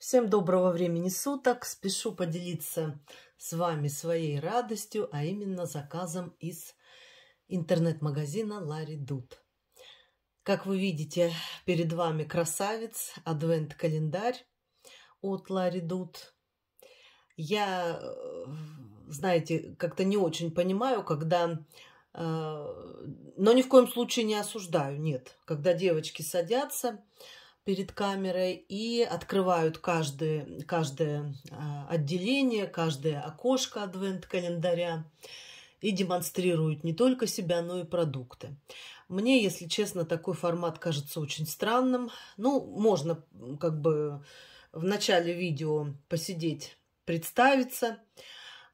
Всем доброго времени суток. Спешу поделиться с вами своей радостью, а именно заказом из интернет-магазина Ларри Дуд. Как вы видите, перед вами красавец, адвент-календарь от Ларри Дуд. Я, э, знаете, как-то не очень понимаю, когда э, но ни в коем случае не осуждаю, нет. Когда девочки садятся перед камерой и открывают каждое, каждое отделение, каждое окошко адвент-календаря и демонстрируют не только себя, но и продукты. Мне, если честно, такой формат кажется очень странным. Ну, можно как бы в начале видео посидеть, представиться,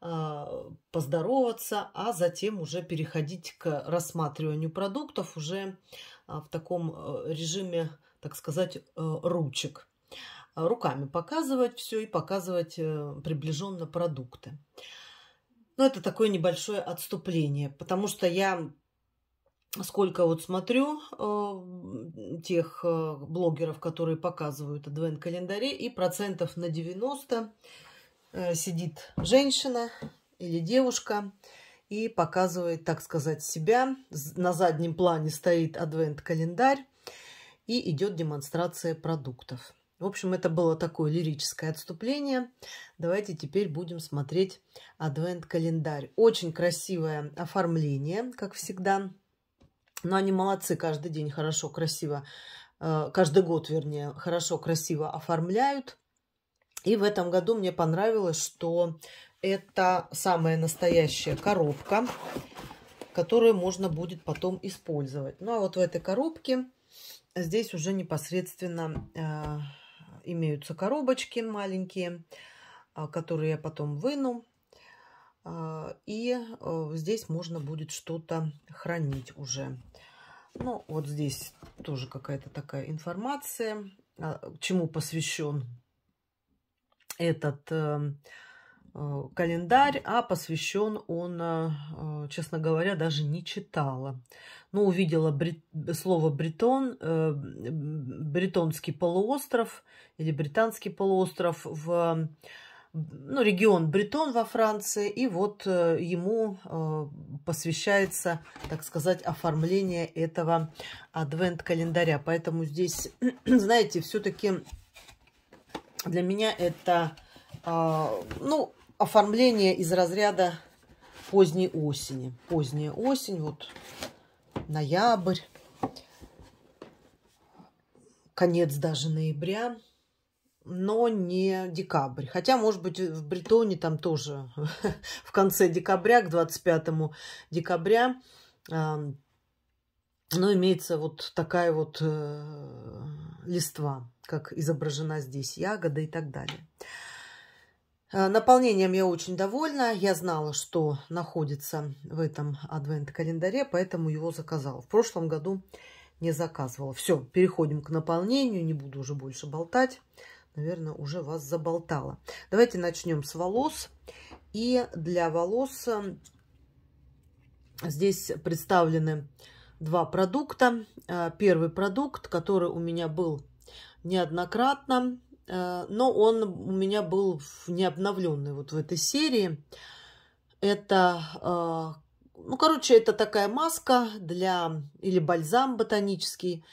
а, поздороваться, а затем уже переходить к рассматриванию продуктов уже а, в таком э, режиме так сказать, э, ручек. Э, руками показывать все и показывать э, приближенно продукты. Но ну, это такое небольшое отступление, потому что я сколько вот смотрю э, тех э, блогеров, которые показывают адвент-календари, и процентов на 90 э, сидит женщина или девушка и показывает, так сказать, себя. На заднем плане стоит адвент-календарь, и идет демонстрация продуктов. В общем, это было такое лирическое отступление. Давайте теперь будем смотреть адвент-календарь. Очень красивое оформление, как всегда. Но они молодцы, каждый день хорошо, красиво, э, каждый год, вернее, хорошо, красиво оформляют. И в этом году мне понравилось, что это самая настоящая коробка, которую можно будет потом использовать. Ну а вот в этой коробке Здесь уже непосредственно э, имеются коробочки маленькие, э, которые я потом выну. Э, и э, здесь можно будет что-то хранить уже. Ну, вот здесь тоже какая-то такая информация, э, чему посвящен этот э, Э, календарь, а посвящен он, э, э, честно говоря, даже не читала. Но ну, увидела брит... слово «бритон», бритонский полуостров или британский полуостров в ну, регион Бретон во Франции, и вот ему посвящается, так сказать, оформление этого адвент-календаря. Поэтому здесь, знаете, все-таки для меня это, ну, оформление из разряда поздней осени. Поздняя осень, вот ноябрь, конец даже ноября, но не декабрь. Хотя, может быть, в Бретоне там тоже в конце декабря, к 25 декабря, но ну, имеется вот такая вот э, листва, как изображена здесь ягода и так далее. Э, наполнением я очень довольна. Я знала, что находится в этом адвент-календаре, поэтому его заказала. В прошлом году не заказывала. Все, переходим к наполнению. Не буду уже больше болтать. Наверное, уже вас заболтала. Давайте начнем с волос. И для волос э, здесь представлены два продукта. Э, первый продукт, который у меня был неоднократно Э, но он у меня был необновленный вот в этой серии. Это, э, ну, короче, это такая маска для, или бальзам ботанический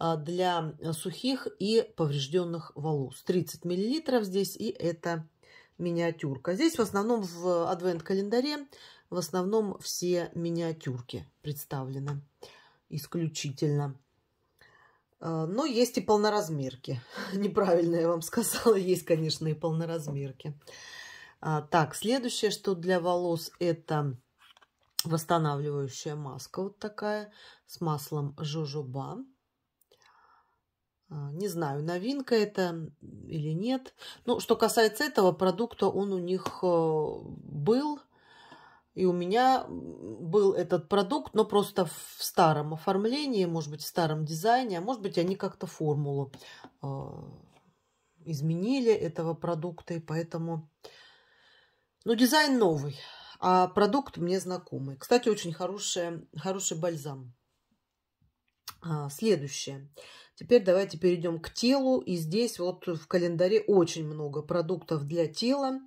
э, для сухих и поврежденных волос. 30 миллилитров здесь, и это миниатюрка. Здесь в основном в адвент-календаре, в основном все миниатюрки представлены исключительно. А, но есть и полноразмерки. Неправильно я вам сказала. Есть, конечно, и полноразмерки. А, так, следующее, что для волос, это восстанавливающая маска вот такая с маслом жужуба. А, не знаю, новинка это или нет. Ну, что касается этого продукта, он у них э, был и у меня был этот продукт, но просто в старом оформлении, может быть, в старом дизайне, а может быть, они как-то формулу э, изменили этого продукта, и поэтому... Ну, дизайн новый, а продукт мне знакомый. Кстати, очень хорошая, хороший бальзам. А, следующее. Теперь давайте перейдем к телу. И здесь вот в календаре очень много продуктов для тела.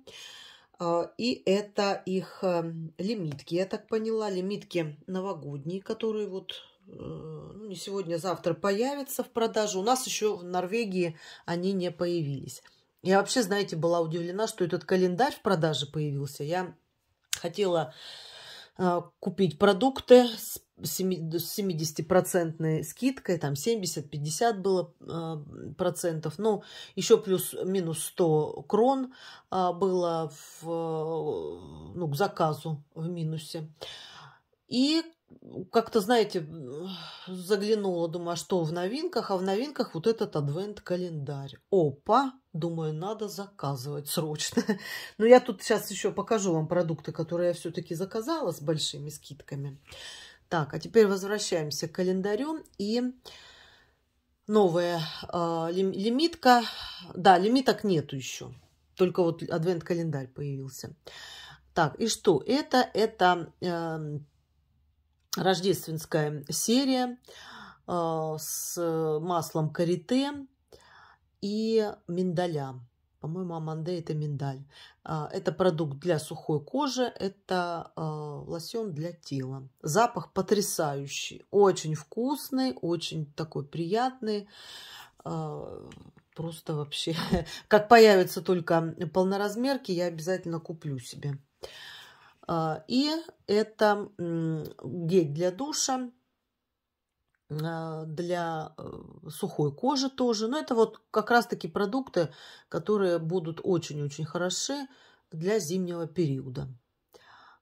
А, и это их эм, лимитки, я так поняла, лимитки новогодние, которые вот э, ну, не сегодня, а завтра появятся в продаже. У нас еще в Норвегии они не появились. Я вообще, знаете, была удивлена, что этот календарь в продаже появился. Я хотела э, купить продукты с 70-процентной скидкой, там 70-50 было э, процентов, но ну, еще плюс-минус 100 крон э, было в, ну, к заказу в минусе. И как-то, знаете, заглянула, думаю, а что в новинках? А в новинках вот этот адвент-календарь. Опа! Думаю, надо заказывать срочно. Но ну, я тут сейчас еще покажу вам продукты, которые я все-таки заказала с большими скидками. Так, а теперь возвращаемся к календарю и новая э, лимитка. Да, лимиток нету еще. Только вот адвент-календарь появился. Так, и что это? Это э, рождественская серия э, с маслом карите и миндаля по-моему, аманде – это миндаль. А, это продукт для сухой кожи, это а, лосьон для тела. Запах потрясающий, очень вкусный, очень такой приятный. А, просто вообще, как появятся только полноразмерки, я обязательно куплю себе. И это гель для душа а, для э, сухой кожи тоже. Но это вот как раз-таки продукты, которые будут очень-очень хороши для зимнего периода.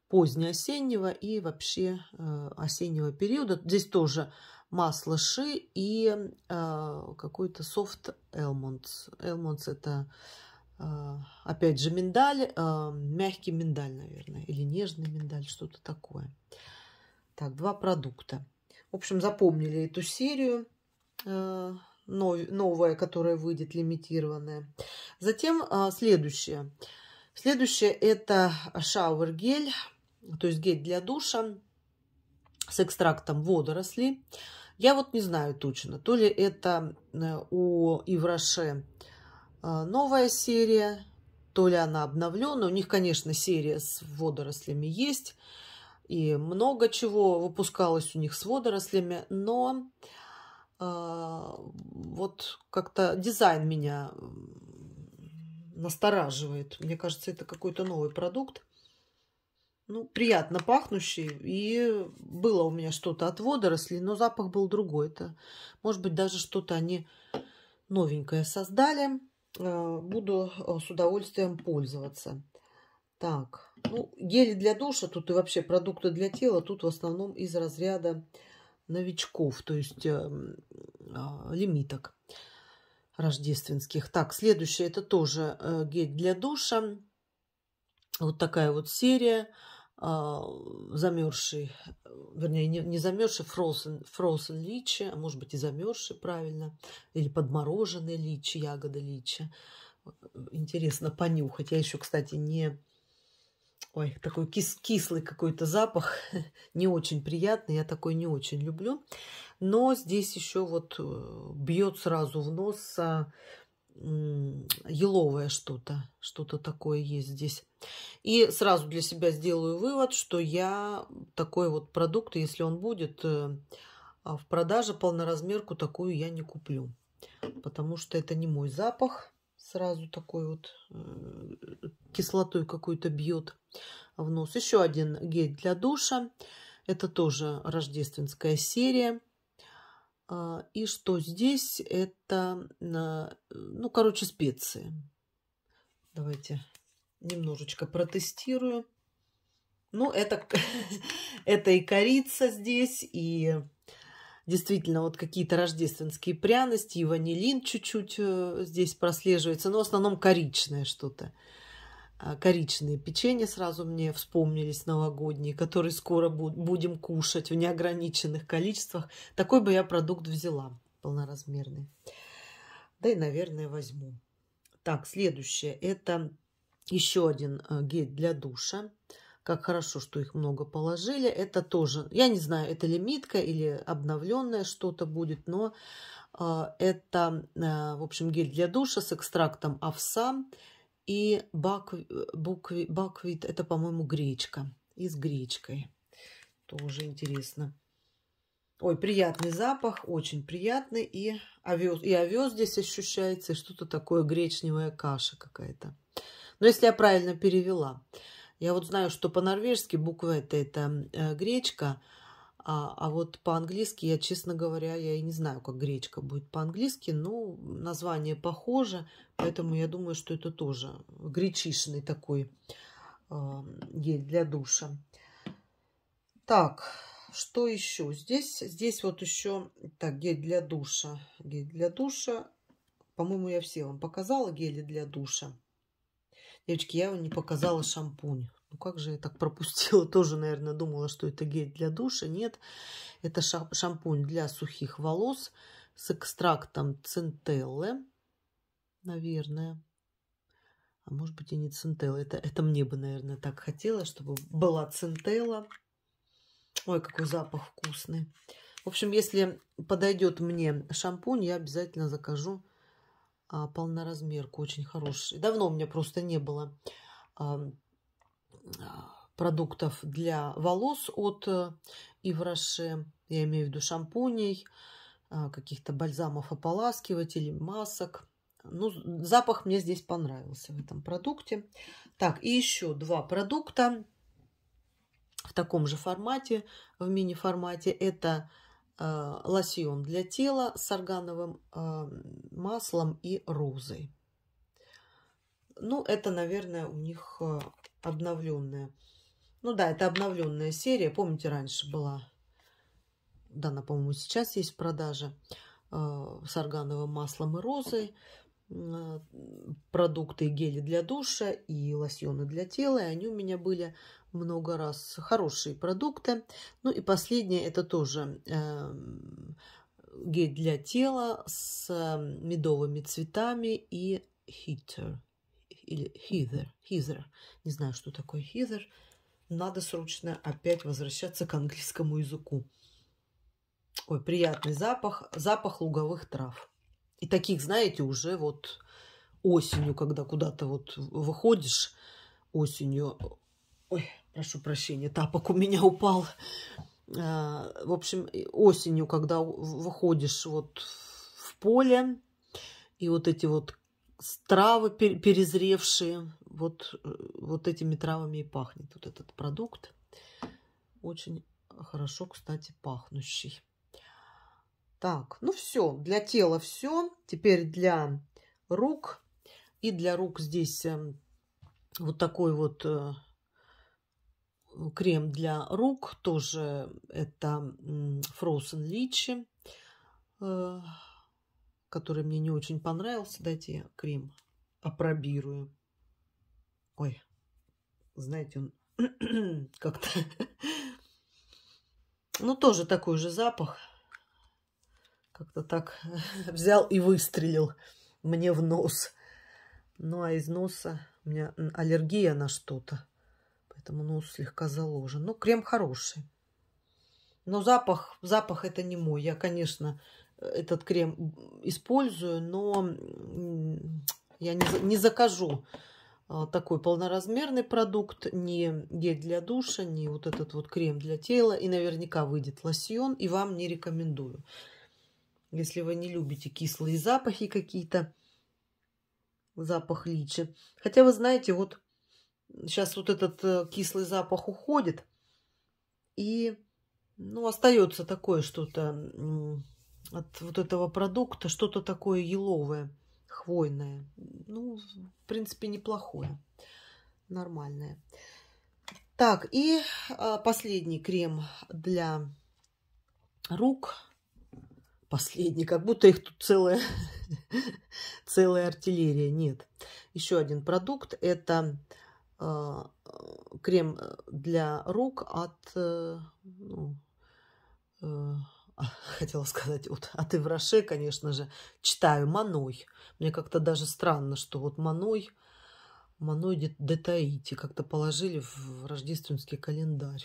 Позднеосеннего и вообще э, осеннего периода. Здесь тоже масло ши и э, какой-то софт элмонтс. Элмонтс это опять же миндаль, мягкий миндаль, наверное, или нежный миндаль, что-то такое. Так, два продукта. В общем, запомнили эту серию э, новая, которая выйдет лимитированная. Затем а, следующее. Следующее это шауэр-гель, то есть гель для душа с экстрактом водорослей. Я вот не знаю точно, то ли это э, у Ивраше э, новая серия, то ли она обновленная. У них, конечно, серия с водорослями есть и много чего выпускалось у них с водорослями, но э, вот как-то дизайн меня настораживает. Мне кажется, это какой-то новый продукт. Ну, приятно пахнущий. И было у меня что-то от водорослей, но запах был другой. Это, может быть, даже что-то они новенькое создали. Э, буду э, с удовольствием пользоваться. Так, ну, гели для душа, тут и вообще продукты для тела, тут в основном из разряда новичков, то есть э, э, лимиток рождественских. Так, следующее, это тоже э, гель для душа. Вот такая вот серия а, замерзший, вернее, не, не замерзший, frozen, frozen личи, а может быть и замерзший, правильно, или подмороженный личи, ягода личи. Интересно понюхать. Я еще, кстати, не Ой, такой кис кислый какой-то запах, не очень приятный, я такой не очень люблю. Но здесь еще вот э, бьет сразу в нос а, еловое что-то, что-то такое есть здесь. И сразу для себя сделаю вывод, что я такой вот продукт, если он будет э, в продаже полноразмерку, такую я не куплю, потому что это не мой запах. Сразу такой вот э, кислотой какой-то бьет в нос. Еще один гель для душа. Это тоже рождественская серия. А, и что здесь? Это, э, ну, короче, специи. Давайте немножечко протестирую. Ну, это, это и корица здесь, и действительно вот какие-то рождественские пряности и ванилин чуть-чуть э, здесь прослеживается, но в основном коричное что-то. А, коричные печенья сразу мне вспомнились новогодние, которые скоро будем кушать в неограниченных количествах. Такой бы я продукт взяла полноразмерный. Да и, наверное, возьму. Так, следующее. Это еще один э, гель для душа. Как хорошо, что их много положили. Это тоже, я не знаю, это лимитка или обновленное что-то будет, но э, это, э, в общем, гель для душа с экстрактом овса и бак, букви, баквит. Это, по-моему, гречка. И с гречкой. Тоже интересно. Ой, приятный запах, очень приятный. И овес, и овес здесь ощущается, и что-то такое гречневая каша какая-то. Но если я правильно перевела. Я вот знаю, что по-норвежски буква это, это гречка, а, а вот по-английски я, честно говоря, я и не знаю, как гречка будет по-английски, но название похоже, поэтому я думаю, что это тоже гречишный такой а, гель для душа. Так, что еще? Здесь, здесь вот еще так, гель для душа. Гель для душа. По-моему, я все вам показала гели для душа. Девочки, я не показала шампунь. Ну как же я так пропустила? Тоже, наверное, думала, что это гель для душа. Нет, это шампунь для сухих волос с экстрактом центеллы, наверное. А может быть и не центелла. Это, это мне бы, наверное, так хотела чтобы была центелла. Ой, какой запах вкусный. В общем, если подойдет мне шампунь, я обязательно закажу а, полноразмерку очень хороший. Давно у меня просто не было а, продуктов для волос от э, Ивраше. Я имею в виду шампуней, а, каких-то бальзамов ополаскивателей, масок. Ну, запах мне здесь понравился в этом продукте. Так, и еще два продукта в таком же формате, в мини-формате. Это Э, лосьон для тела с органовым э, маслом и розой. Ну, это, наверное, у них э, обновленная. Ну да, это обновленная серия. Помните, раньше была, да, она, по-моему, сейчас есть в продаже с органовым маслом и розой. Э, продукты, гели для душа и лосьоны для тела. И они у меня были много раз. Хорошие продукты. Ну и последнее, это тоже э, гель для тела с э, медовыми цветами и хитер. Или хизер, хизер, Не знаю, что такое хизер. Надо срочно опять возвращаться к английскому языку. Ой, приятный запах. Запах луговых трав. И таких, знаете, уже вот осенью, когда куда-то вот выходишь, осенью... Ой, прошу прощения, тапок у меня упал. А, в общем, осенью, когда выходишь вот в поле, и вот эти вот травы перезревшие, вот, э, вот этими травами и пахнет вот этот продукт. Очень хорошо, кстати, пахнущий. Так, ну все, для тела все. Теперь для рук. И для рук здесь эм, вот такой вот э, крем для рук. Тоже это Frozen Lychee, э, который мне не очень понравился. Дайте я крем опробирую. Ой, знаете, он как-то... Ну, тоже такой же запах как-то так взял и выстрелил мне в нос. Ну, а из носа у меня аллергия на что-то, поэтому нос слегка заложен. Но ну, крем хороший. Но запах, запах это не мой. Я, конечно, э, этот крем использую, но я не, не закажу а, такой полноразмерный продукт, не гель для душа, не вот этот вот крем для тела. И наверняка выйдет лосьон, и вам не рекомендую если вы не любите кислые запахи какие-то, запах личи. Хотя вы знаете, вот сейчас вот этот э, кислый запах уходит, и ну, остается такое что-то от вот этого продукта, что-то такое еловое, хвойное. Ну, в принципе, неплохое, нормальное. Так, и а, последний крем для рук последний, как будто их тут целая, целая артиллерия. Нет. Еще один продукт – это э, крем для рук от, э, ну, э, хотела сказать, вот от Ивраше, конечно же, читаю Маной. Мне как-то даже странно, что вот Маной, Маной Детаити как-то положили в рождественский календарь.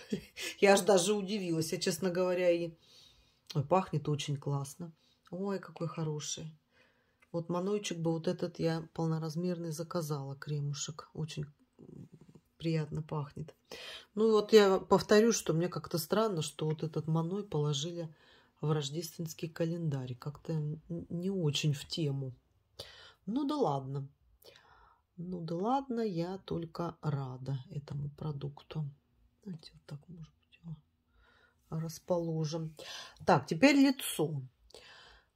Я аж даже удивилась. Я, честно говоря, и Ой, пахнет очень классно. Ой, какой хороший. Вот манойчик бы вот этот я полноразмерный заказала, кремушек. Очень приятно пахнет. Ну вот я повторю, что мне как-то странно, что вот этот маной положили в рождественский календарь. Как-то не очень в тему. Ну да ладно. Ну да ладно, я только рада этому продукту. Знаете, вот так можно расположим. Так, теперь лицо.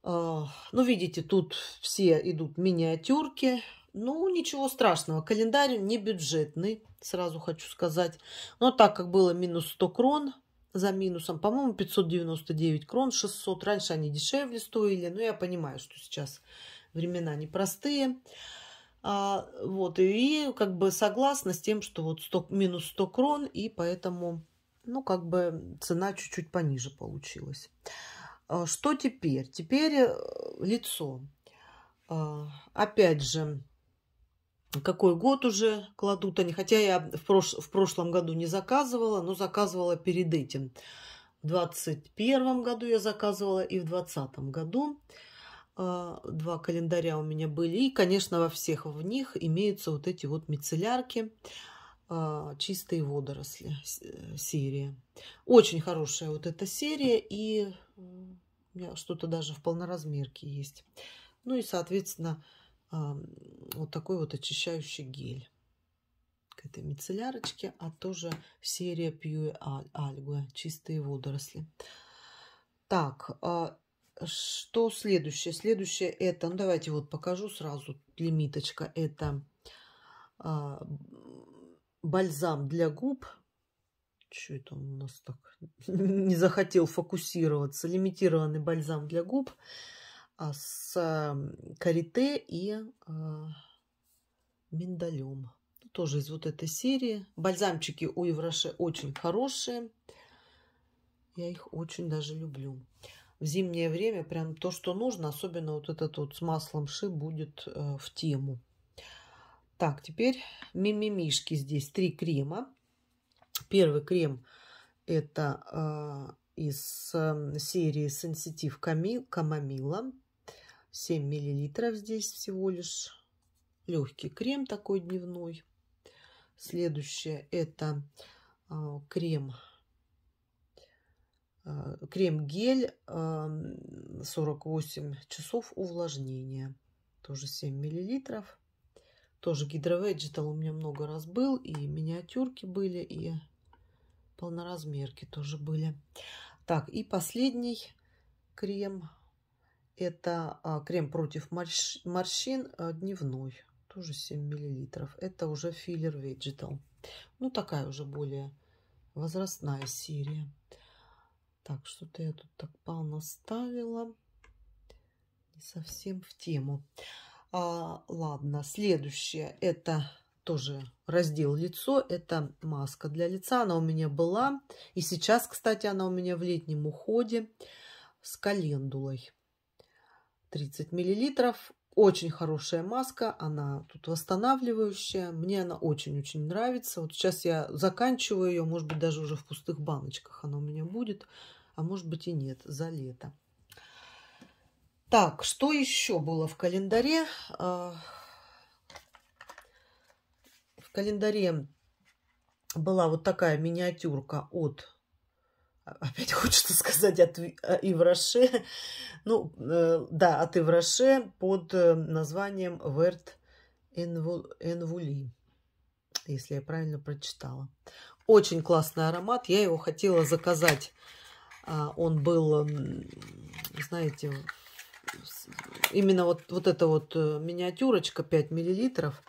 А, ну, видите, тут все идут миниатюрки. Ну, ничего страшного. Календарь не бюджетный, сразу хочу сказать. Но так как было минус 100 крон за минусом, по-моему, 599 крон, 600. Раньше они дешевле стоили, но я понимаю, что сейчас времена непростые. А, вот, и как бы согласна с тем, что вот 100, минус 100 крон, и поэтому ну, как бы цена чуть-чуть пониже получилась. А, что теперь? Теперь э, лицо. А, опять же, какой год уже кладут они. Хотя я в, прош... в прошлом году не заказывала, но заказывала перед этим. В 21 году я заказывала и в 20 году. А, два календаря у меня были. И, конечно, во всех в них имеются вот эти вот мицеллярки. А, чистые водоросли э, серия. Очень хорошая вот эта серия. И что-то даже в полноразмерке есть. Ну и, соответственно, вот такой вот очищающий гель к этой мицеллярочке. А тоже серия Pure Algue, чистые водоросли. Так, а, что следующее? Следующее это, ну давайте вот покажу сразу лимиточка. Это а, бальзам для губ. Что это он у нас так? Не захотел фокусироваться. Лимитированный бальзам для губ а с эм, карите и э, миндалем. Ну, тоже из вот этой серии. Бальзамчики у Евроше очень хорошие. Я их очень даже люблю. В зимнее время прям то, что нужно, особенно вот этот вот с маслом ши будет э, в тему. Так, теперь мимимишки здесь. Три крема. Первый крем это э, из э, серии Sensitive Камомила. 7 миллилитров здесь всего лишь. Легкий крем такой дневной. Следующее это э, крем э, крем-гель 48 эм, часов увлажнения. Тоже 7 миллилитров. Тоже гидроведжитал у меня много раз был. И миниатюрки были, и полноразмерки тоже были. Так, и последний крем. Это а, крем против морщ... морщин а, дневной. Тоже 7 миллилитров. Это уже филлер Vegetal. Ну, такая уже более возрастная серия. Так, что-то я тут так полно ставила. Не совсем в тему. А, ладно, следующее это тоже раздел лицо. Это маска для лица. Она у меня была. И сейчас, кстати, она у меня в летнем уходе с календулой. 30 миллилитров. Очень хорошая маска, она тут восстанавливающая. Мне она очень-очень нравится. Вот сейчас я заканчиваю ее, может быть, даже уже в пустых баночках она у меня будет, а может быть и нет, за лето. Так, что еще было в календаре? А, в календаре была вот такая миниатюрка от а, опять хочется сказать от а, Ивраше, ну э, да, от Ивраше под э, названием Верт Энвули, если я правильно прочитала. Очень классный аромат, я его хотела заказать, он был, знаете, именно вот, вот эта вот э, миниатюрочка 5 миллилитров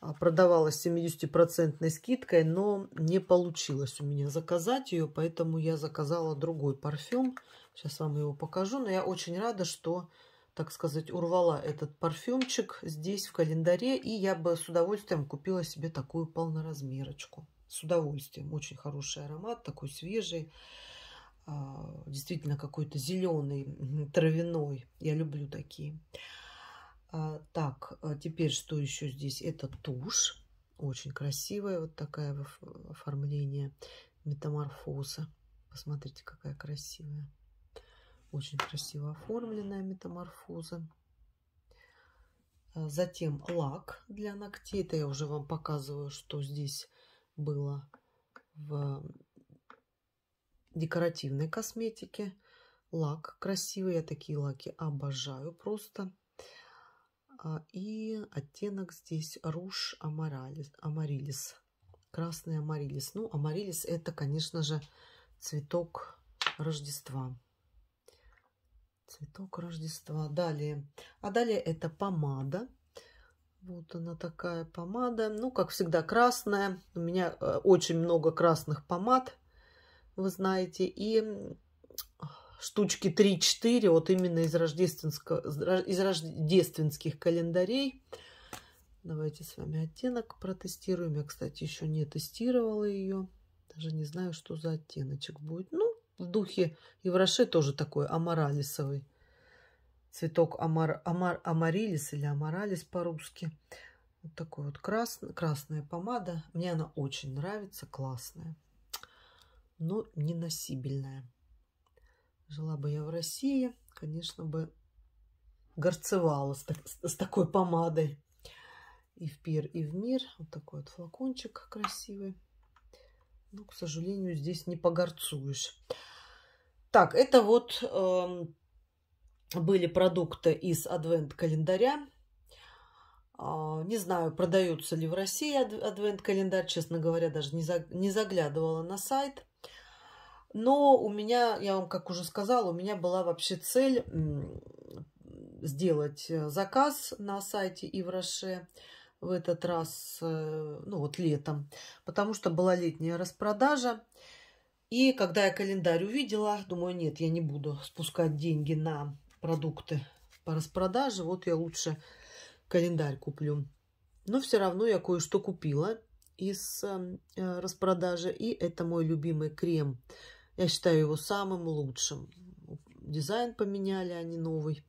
а, продавалась 70% скидкой, но не получилось у меня заказать ее, поэтому я заказала другой парфюм. Сейчас вам его покажу, но я очень рада, что, так сказать, урвала этот парфюмчик здесь в календаре, и я бы с удовольствием купила себе такую полноразмерочку. С удовольствием. Очень хороший аромат, такой свежий. А, действительно какой-то зеленый, травяной. Я люблю такие. А, так, а теперь что еще здесь? Это тушь. Очень красивое вот такое э, оформление метаморфоза. Посмотрите, какая красивая. Очень красиво оформленная метаморфоза. Затем лак для ногтей. Это я уже вам показываю, что здесь было в декоративной косметики. Лак красивый, я такие лаки обожаю просто. А, и оттенок здесь руж амаралис, амарилис. Красный амарилис. Ну, амарилис это, конечно же, цветок Рождества. Цветок Рождества. Далее. А далее это помада. Вот она такая помада. Ну, как всегда, красная. У меня э, очень много красных помад вы знаете, и штучки 3-4, вот именно из, рождественского, из рождественских календарей. Давайте с вами оттенок протестируем. Я, кстати, еще не тестировала ее. Даже не знаю, что за оттеночек будет. Ну, в духе Евроше тоже такой аморалисовый. Цветок амар, амар, амарилис или аморалис по-русски. Вот такой вот красный, красная помада. Мне она очень нравится, классная но не Жила бы я в России, конечно бы горцевала с, так, с такой помадой. И в пир, и в мир. Вот такой вот флакончик красивый. Но, ну, к сожалению, здесь не погорцуешь. Так, это вот э, были продукты из адвент-календаря. А, не знаю, продается ли в России адвент-календарь. Честно говоря, даже не заглядывала на сайт. Но у меня, я вам как уже сказала, у меня была вообще цель сделать э, заказ на сайте Ивраше в этот раз, э, ну вот летом, потому что была летняя распродажа. И когда я календарь увидела, думаю, нет, я не буду спускать деньги на продукты по распродаже, вот я лучше календарь куплю. Но все равно я кое-что купила из эм, э, распродажи. И это мой любимый крем я считаю его самым лучшим. Дизайн поменяли они а новый.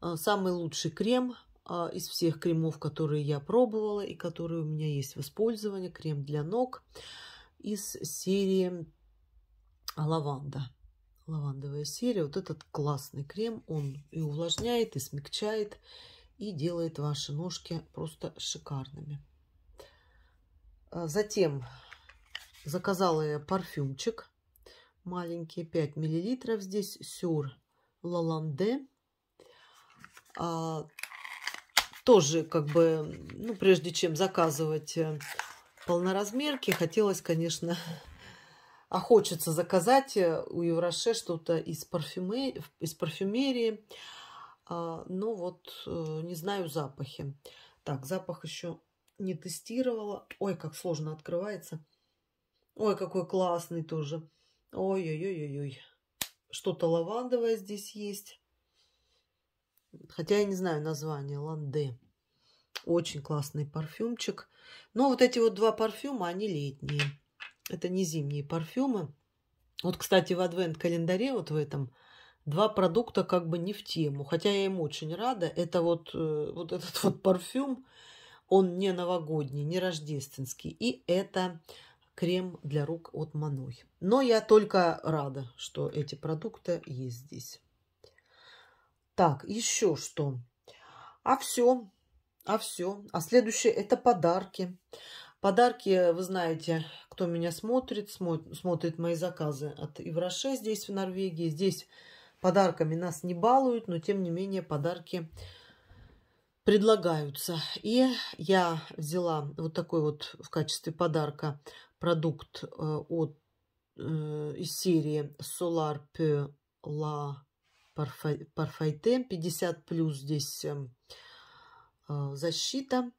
А, самый лучший крем а, из всех кремов, которые я пробовала и которые у меня есть в использовании. Крем для ног из серии лаванда. Лавандовая серия. Вот этот классный крем. Он и увлажняет, и смягчает, и делает ваши ножки просто шикарными. Затем заказала я парфюмчик маленькие 5 миллилитров. Здесь сюр лаланде. А, тоже как бы, ну, прежде чем заказывать э, полноразмерки, хотелось, конечно, а хочется заказать э, у Евроше что-то из, парфюме, из парфюмерии. А, но ну вот э, не знаю запахи. Так, запах еще не тестировала. Ой, как сложно открывается. Ой, какой классный тоже. Ой-ой-ой-ой. Что-то лавандовое здесь есть. Хотя я не знаю название. Ланде. Очень классный парфюмчик. Но вот эти вот два парфюма, они летние. Это не зимние парфюмы. Вот, кстати, в адвент-календаре вот в этом два продукта как бы не в тему. Хотя я им очень рада. Это вот, э, вот этот вот парфюм, он не новогодний, не рождественский. И это крем для рук от Маной. Но я только рада, что эти продукты есть здесь. Так, еще что? А все, а все. А следующее это подарки. Подарки, вы знаете, кто меня смотрит, смотрит мои заказы от Ивраше здесь, в Норвегии. Здесь подарками нас не балуют, но тем не менее подарки предлагаются. И я взяла вот такой вот в качестве подарка продукт э, от, э, из серии Solar Peu La Parfaitem 50 плюс здесь эм, э, защита.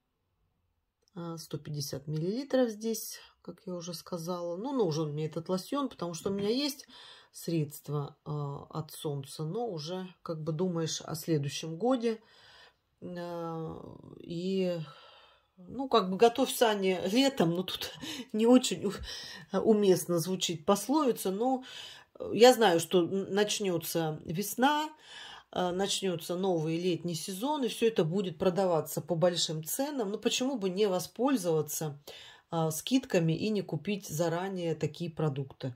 150 миллилитров здесь, как я уже сказала. Ну, нужен ну, мне этот лосьон, потому что у меня есть средства от солнца, но уже как бы думаешь о следующем годе. и ну, как бы готовь сани летом, но ну, тут не очень уместно звучит пословица, но э, я знаю, что начнется весна, э, начнется новый летний сезон, и все это будет продаваться по большим ценам. Ну, почему бы не воспользоваться э, скидками и не купить заранее такие продукты,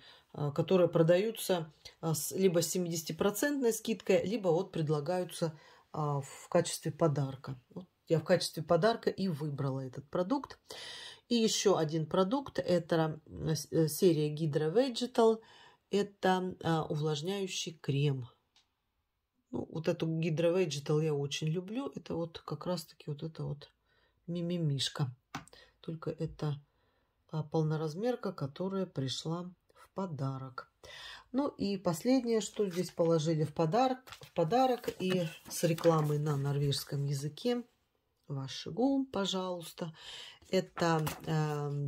которые продаются с либо 70% скидкой, либо вот предлагаются в качестве подарка. Вот я в качестве подарка и выбрала этот продукт. И еще один продукт, это э, э, серия Hydra Vegetal, это а, увлажняющий крем. Ну, вот эту Hydra Vegetal я очень люблю, это вот как раз-таки вот это вот мимимишка. Только это а, полноразмерка, которая пришла в подарок. Ну и последнее, что здесь положили в подарок, в подарок и с рекламой на норвежском языке – ваш гум, пожалуйста. Это, э,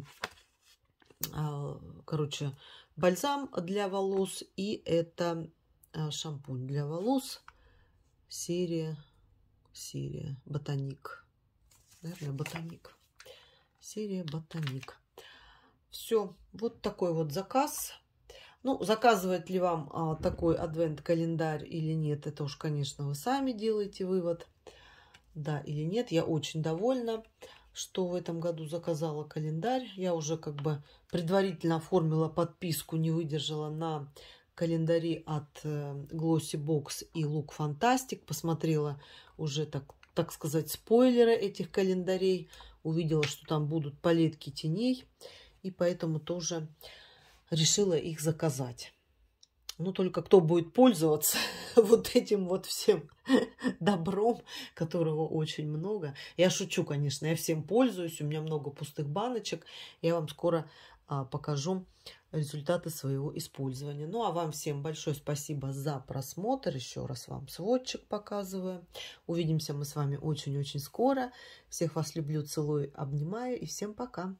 э, короче, бальзам для волос и это э, шампунь для волос. Серия, серия Ботаник. Наверное, Ботаник. Серия Ботаник. Все, вот такой вот заказ. Ну, заказывает ли вам а, такой адвент-календарь или нет, это уж, конечно, вы сами делаете вывод да или нет. Я очень довольна, что в этом году заказала календарь. Я уже как бы предварительно оформила подписку, не выдержала на календари от э, Glossy Box и Look Fantastic. Посмотрела уже, так, так сказать, спойлеры этих календарей. Увидела, что там будут палетки теней. И поэтому тоже решила их заказать. Ну, только кто будет пользоваться вот этим вот всем добром, которого очень много. Я шучу, конечно, я всем пользуюсь, у меня много пустых баночек. Я вам скоро а, покажу результаты своего использования. Ну, а вам всем большое спасибо за просмотр. Еще раз вам сводчик показываю. Увидимся мы с вами очень-очень скоро. Всех вас люблю, целую, обнимаю и всем пока!